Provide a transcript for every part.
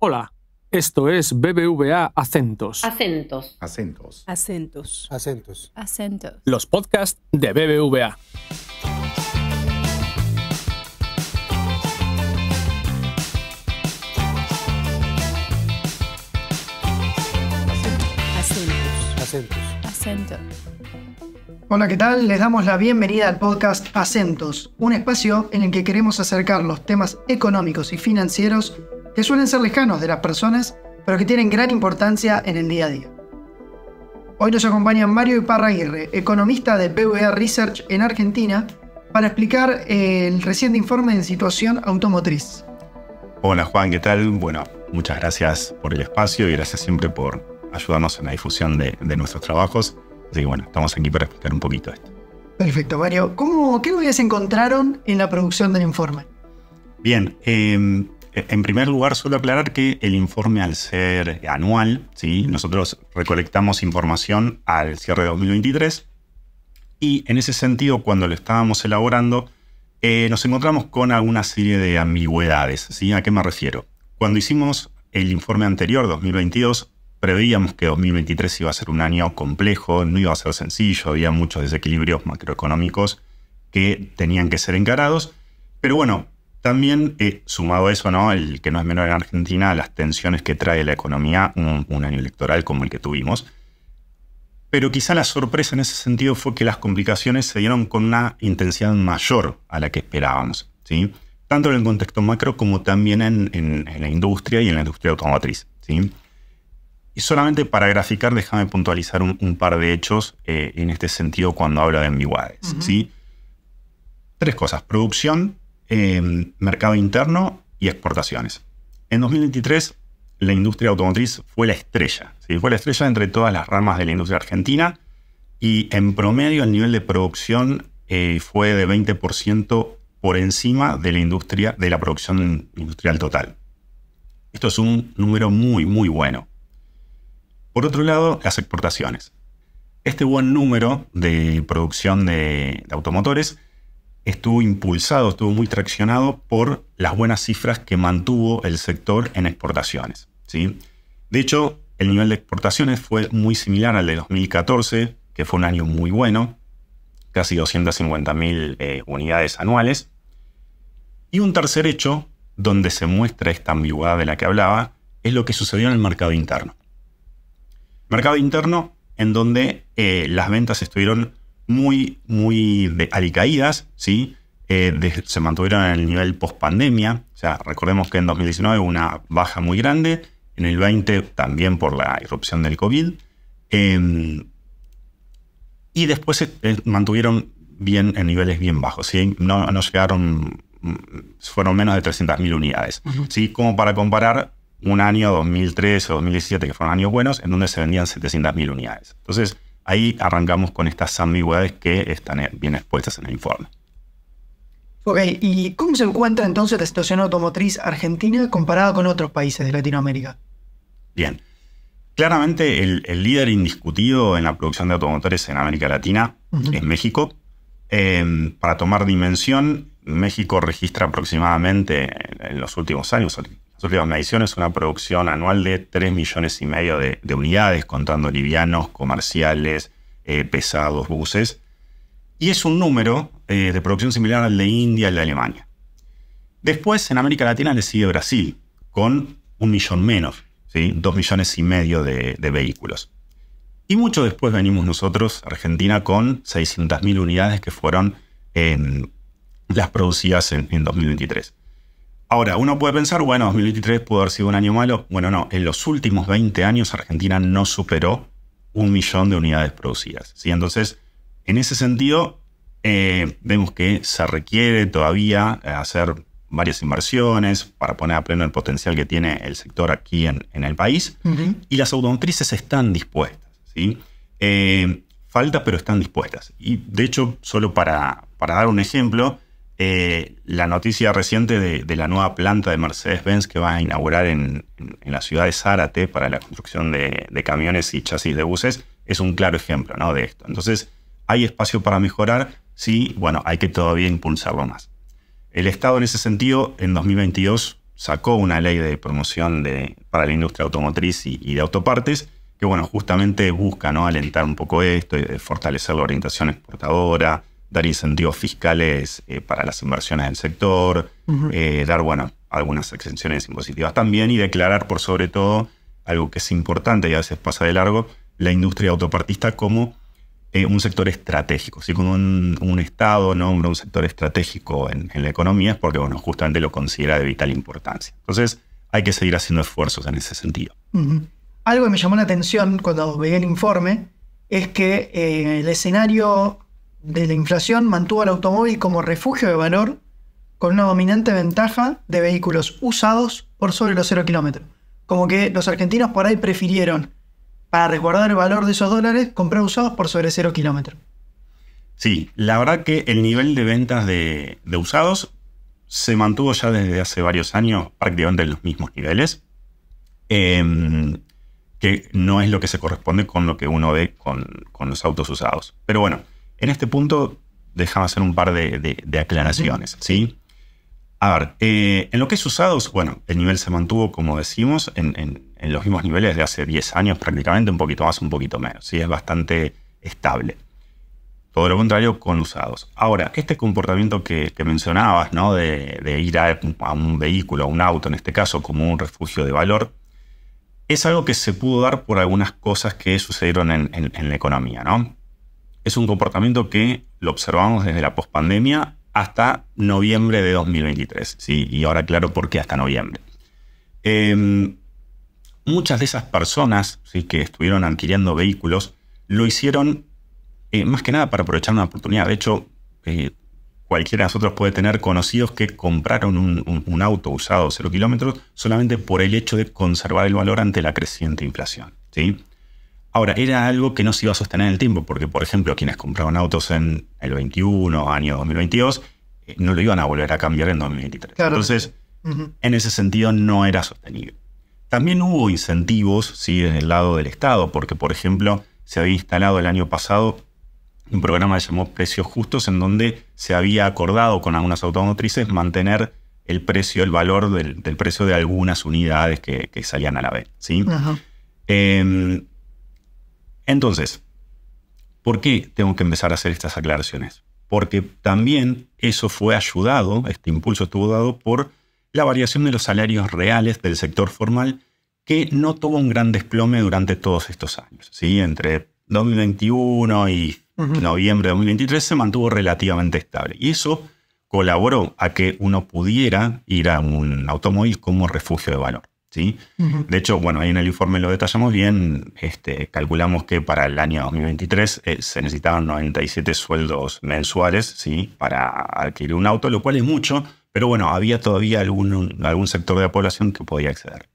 Hola, esto es BBVA Acentos. Acentos. Acentos. Acentos. Acentos. Acentos. Los podcasts de BBVA. Acentos. Acentos. Acentos. Hola, ¿qué tal? Les damos la bienvenida al podcast Acentos, un espacio en el que queremos acercar los temas económicos y financieros que suelen ser lejanos de las personas, pero que tienen gran importancia en el día a día. Hoy nos acompaña Mario Iparra Aguirre, economista de BVA Research en Argentina, para explicar eh, el reciente informe en situación automotriz. Hola Juan, ¿qué tal? Bueno, muchas gracias por el espacio y gracias siempre por ayudarnos en la difusión de, nuestros trabajos. Así que bueno, estamos aquí para explicar un poquito esto. Perfecto, Mario. ¿Cómo, ¿Qué novedades encontraron en la producción del informe? Bien, eh, en primer lugar, suelo aclarar que el informe, al ser anual, ¿sí? nosotros recolectamos información al cierre de 2023 y en ese sentido, cuando lo estábamos elaborando, eh, nos encontramos con alguna serie de ambigüedades. ¿sí? ¿A qué me refiero? Cuando hicimos el informe anterior, 2022, preveíamos que 2023 iba a ser un año complejo, no iba a ser sencillo, había muchos desequilibrios macroeconómicos que tenían que ser encarados. Pero bueno, también eh, sumado a eso, ¿no? El que no es menor en Argentina, las tensiones que trae la economía, un, año electoral como el que tuvimos. Pero quizá la sorpresa en ese sentido fue que las complicaciones se dieron con una intensidad mayor a la que esperábamos, ¿sí? tanto en el contexto macro como también en, la industria y en la industria automotriz. ¿sí? Y solamente para graficar, déjame puntualizar un, par de hechos eh, en este sentido cuando hablo de ambigüedades. ¿sí? Tres cosas. Producción, Em, mercado interno y exportaciones. En 2023, la industria automotriz fue la estrella, fue la estrella entre todas las ramas de la industria argentina y en promedio el nivel de producción eh, fue de 20% por encima de la industria, de la producción industrial total. Esto es un número muy, muy bueno. Por otro lado, las exportaciones. Este buen número de producción de automotores estuvo impulsado, estuvo muy traccionado por las buenas cifras que mantuvo el sector en exportaciones. ¿sí? De hecho, el nivel de exportaciones fue muy similar al de 2014, que fue un año muy bueno, casi 250.000 eh, unidades anuales. Y un tercer hecho, donde se muestra esta ambigüedad de la que hablaba, es lo que sucedió en el mercado interno. Mercado interno en donde eh, las ventas estuvieron muy, muy de, alicaídas, ¿sí? Eh, se mantuvieron en el nivel post-pandemia, o sea, recordemos que en 2019 hubo una baja muy grande, en el 20 también por la irrupción del COVID, em, y después se eh, mantuvieron bien en niveles bien bajos, ¿sí? no, llegaron, mm, fueron menos de 300.000 unidades, ¿sí? Como para comparar un año 2003 o 2017, que fueron años buenos, en donde se vendían 700.000 unidades. Entonces, Ahí arrancamos con estas ambigüedades que están eh, bien expuestas en el informe. Ok, ¿y cómo se encuentra entonces la situación automotriz argentina comparada con otros países de Latinoamérica? Bien, claramente el, líder indiscutido en la producción de automotores en América Latina es México. Eh, para tomar dimensión, México registra aproximadamente en los últimos años, Medición es una producción anual de 3 millones y medio de, unidades, contando livianos, comerciales, eh, pesados, buses. Y es un número eh, de producción similar al de India, y de Alemania. Después, en América Latina le sigue Brasil, con un millón menos, 2 dos millones y medio de, vehículos. Y mucho después venimos nosotros, Argentina, con 600.000 unidades que fueron eh, las producidas en 2023. Ahora, uno puede pensar, bueno, 2023 pudo haber sido un año malo. Bueno, no, en los últimos 20 años Argentina no superó un millón de unidades producidas. ¿sí? Entonces, en ese sentido, eh, vemos que se requiere todavía hacer varias inversiones para poner a pleno el potencial que tiene el sector aquí en, el país. Y las automotrices están dispuestas. ¿sí? Eh, falta, pero están dispuestas. Y de hecho, solo para, para dar un ejemplo, eh, la noticia reciente de, la nueva planta de Mercedes-Benz que va a inaugurar en, la ciudad de Zárate para la construcción de, camiones y chasis de buses es un claro ejemplo ¿no? de esto. Entonces, hay espacio para mejorar, sí, bueno, hay que todavía impulsarlo más. El Estado en ese sentido, en 2022, sacó una ley de promoción para la industria automotriz y, de autopartes, que bueno, justamente busca ¿no? alentar un poco esto, y fortalecer la orientación exportadora, dar incentivos fiscales eh, para las inversiones del sector, eh, dar bueno, algunas exenciones impositivas también y declarar por sobre todo algo que es importante y a veces pasa de largo, la industria autopartista como eh, un sector estratégico. Si como un, Estado nombra un sector estratégico en, la economía es porque bueno, justamente lo considera de vital importancia. Entonces hay que seguir haciendo esfuerzos en ese sentido. Algo que me llamó la atención cuando veía el informe es que el escenario de la inflación mantuvo al automóvil como refugio de valor con una dominante ventaja de vehículos usados por sobre los 0 kilómetros. Como que los argentinos por ahí prefirieron, para resguardar el valor de esos dólares, comprar usados por sobre 0 kilómetros. Sí, la verdad que el nivel de ventas de, usados se mantuvo ya desde hace varios años prácticamente en los mismos niveles, em, que no es lo que se corresponde con lo que uno ve con los autos usados. Pero bueno, en este punto, déjame hacer un par de, aclaraciones, ¿sí? A ver, eh, en lo que es usados, bueno, el nivel se mantuvo, como decimos, en, los mismos niveles de hace 10 años prácticamente, un poquito más, un poquito menos, ¿sí? Es bastante estable. Todo lo contrario con usados. Ahora, este comportamiento que, mencionabas, ¿no? De, ir a, un vehículo, a un auto en este caso, como un refugio de valor, es algo que se pudo dar por algunas cosas que sucedieron en, en la economía, ¿no? es un comportamiento que lo observamos desde la pospandemia hasta noviembre de 2023. ¿sí? Y ahora claro por qué hasta noviembre. Em, muchas de esas personas ¿sí? que estuvieron adquiriendo vehículos lo hicieron eh, más que nada para aprovechar una oportunidad. De hecho, eh, cualquiera de nosotros puede tener conocidos que compraron un, auto usado cero kilómetros solamente por el hecho de conservar el valor ante la creciente inflación. ¿sí? Ahora, era algo que no se iba a sostener en el tiempo, porque, por ejemplo, quienes compraban autos en el 21, año 2022, eh, no lo iban a volver a cambiar en 2023. Entonces, en ese sentido, no era sostenible. También hubo incentivos, sí, en el lado del Estado, porque, por ejemplo, se había instalado el año pasado un programa que se llamó Precios Justos, en donde se había acordado con algunas automotrices mantener el precio, el valor del, precio de algunas unidades que, salían a la vez. ¿sí? Em, entonces, ¿por qué tengo que empezar a hacer estas aclaraciones? Porque también eso fue ayudado, este impulso estuvo dado por la variación de los salarios reales del sector formal que no tuvo un gran desplome durante todos estos años. ¿sí? Entre 2021 y noviembre de 2023 se mantuvo relativamente estable. Y eso colaboró a que uno pudiera ir a un automóvil como refugio de valor. De hecho, bueno, ahí en el informe lo detallamos bien, este, calculamos que para el año 2023 eh, se necesitaban 97 sueldos mensuales, ¿sí? Para adquirir un auto, lo cual es mucho, pero bueno, había todavía algún, algún sector de la población que podía acceder.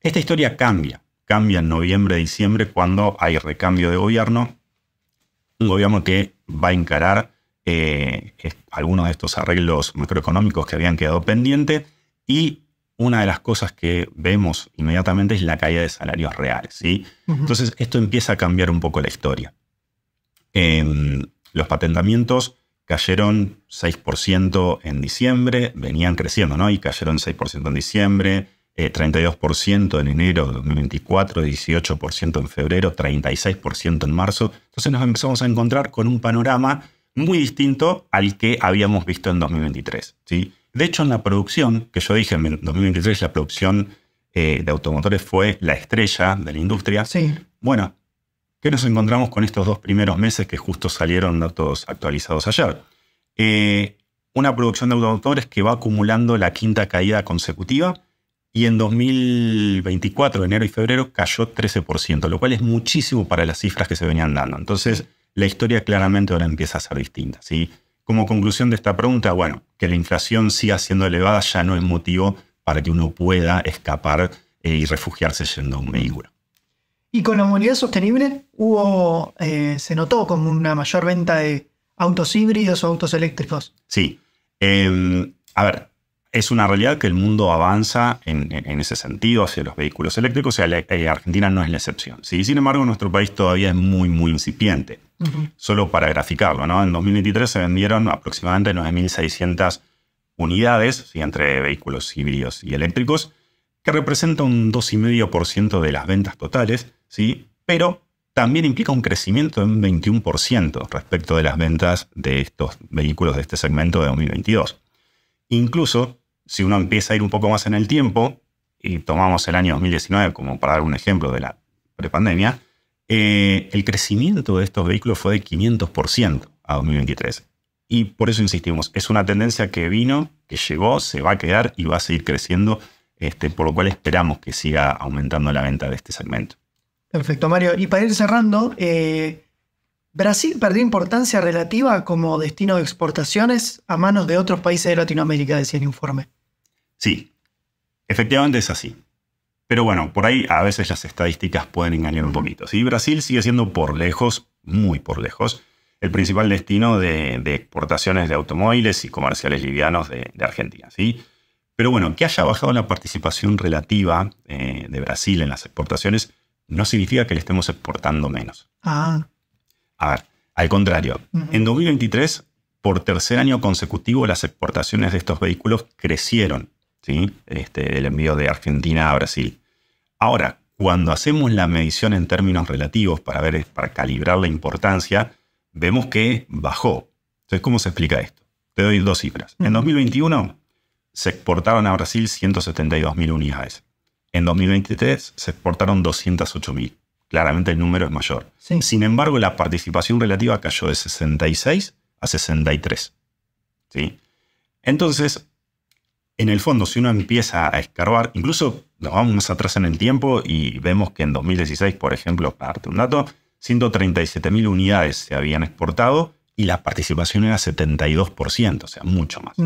Esta historia cambia, cambia en noviembre, diciembre, cuando hay recambio de gobierno, un gobierno que va a encarar eh, algunos de estos arreglos macroeconómicos que habían quedado pendientes y una de las cosas que vemos inmediatamente es la caída de salarios reales. ¿sí? Entonces, esto empieza a cambiar un poco la historia. Em, los patentamientos cayeron 6% en diciembre, venían creciendo, ¿no? Y cayeron 6% en diciembre, 32% eh, en enero de 2024, 18% en febrero, 36% en marzo. Entonces nos empezamos a encontrar con un panorama muy distinto al que habíamos visto en 2023, ¿sí? De hecho, en la producción, que yo dije en 2023, la producción eh, de automotores fue la estrella de la industria. Sí. Bueno, ¿qué nos encontramos con estos dos primeros meses que justo salieron datos actualizados ayer? Eh, una producción de automotores que va acumulando la quinta caída consecutiva y en 2024, enero y febrero, cayó 13%, lo cual es muchísimo para las cifras que se venían dando. Entonces, la historia claramente ahora empieza a ser distinta. ¿sí? Como conclusión de esta pregunta, bueno, que la inflación siga siendo elevada ya no es motivo para que uno pueda escapar eh, y refugiarse yendo a un vehículo. Y con la movilidad sostenible hubo, eh, se notó como una mayor venta de autos híbridos o autos eléctricos. Sí. Em, a ver, es una realidad que el mundo avanza en, ese sentido hacia los vehículos eléctricos y eh, Argentina no es la excepción. ¿sí? Sin embargo, nuestro país todavía es muy, muy incipiente. Solo para graficarlo, ¿no? En 2023 se vendieron aproximadamente 9.600 unidades entre vehículos híbridos y eléctricos, que representa un 2,5% de las ventas totales, ¿sí? Pero también implica un crecimiento de un 21% respecto de las ventas de estos vehículos de este segmento de 2022. Incluso, si uno empieza a ir un poco más en el tiempo, y tomamos el año 2019 como para dar un ejemplo de la prepandemia, eh, el crecimiento de estos vehículos fue de 500% a 2023. Y por eso insistimos, es una tendencia que vino, que llegó, se va a quedar y va a seguir creciendo, este, por lo cual esperamos que siga aumentando la venta de este segmento. Perfecto, Mario. Y para ir cerrando, eh, ¿Brasil perdió importancia relativa como destino de exportaciones a manos de otros países de Latinoamérica, decía el informe? Sí, efectivamente es así. Pero bueno, por ahí a veces las estadísticas pueden engañar un poquito. ¿sí? Brasil sigue siendo por lejos, muy por lejos, el principal destino de, exportaciones de automóviles y comerciales livianos de, Argentina. ¿sí? Pero bueno, que haya bajado la participación relativa eh, de Brasil en las exportaciones no significa que le estemos exportando menos. Ah. A ver, al contrario, en 2023, por tercer año consecutivo, las exportaciones de estos vehículos crecieron este, el envío de Argentina a Brasil. Ahora, cuando hacemos la medición en términos relativos para, ver, para calibrar la importancia, vemos que bajó. Entonces, ¿cómo se explica esto? Te doy dos cifras. En 2021 se exportaron a Brasil 172.000 unidades. En 2023 se exportaron 208.000. Claramente el número es mayor. Sin embargo, la participación relativa cayó de 66 a 63. ¿sí? Entonces, en el fondo, si uno empieza a escarbar, incluso nos vamos atrás en el tiempo y vemos que en 2016, por ejemplo, para darte un dato, 137.000 unidades se habían exportado y la participación era 72%, o sea, mucho más.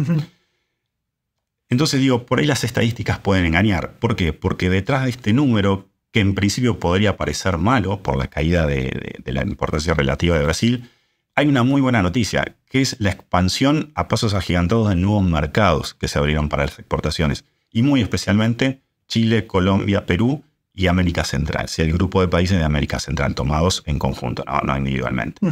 Entonces digo, por ahí las estadísticas pueden engañar. ¿Por qué? Porque detrás de este número, que en principio podría parecer malo por la caída de la importancia relativa de Brasil, hay una muy buena noticia, que es la expansión a pasos agigantados de nuevos mercados que se abrieron para las exportaciones, y muy especialmente Chile, Colombia, Perú y América Central, si el grupo de países de América Central tomados en conjunto, no, individualmente.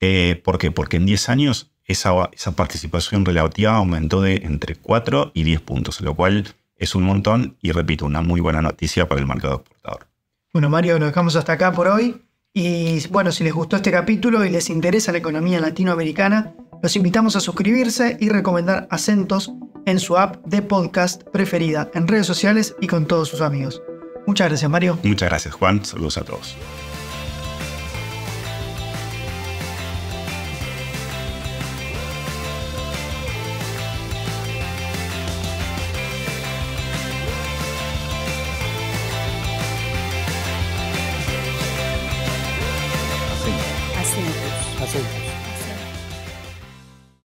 Eh, ¿Por qué? Porque en 10 años esa, participación relativa aumentó de entre 4 y 10 puntos, lo cual es un montón y repito, una muy buena noticia para el mercado exportador. Bueno, Mario, nos dejamos hasta acá por hoy. Y bueno, si les gustó este capítulo y les interesa la economía latinoamericana, los invitamos a suscribirse y recomendar acentos en su app de podcast preferida, en redes sociales y con todos sus amigos. Muchas gracias, Mario. Muchas gracias, Juan. Saludos a todos.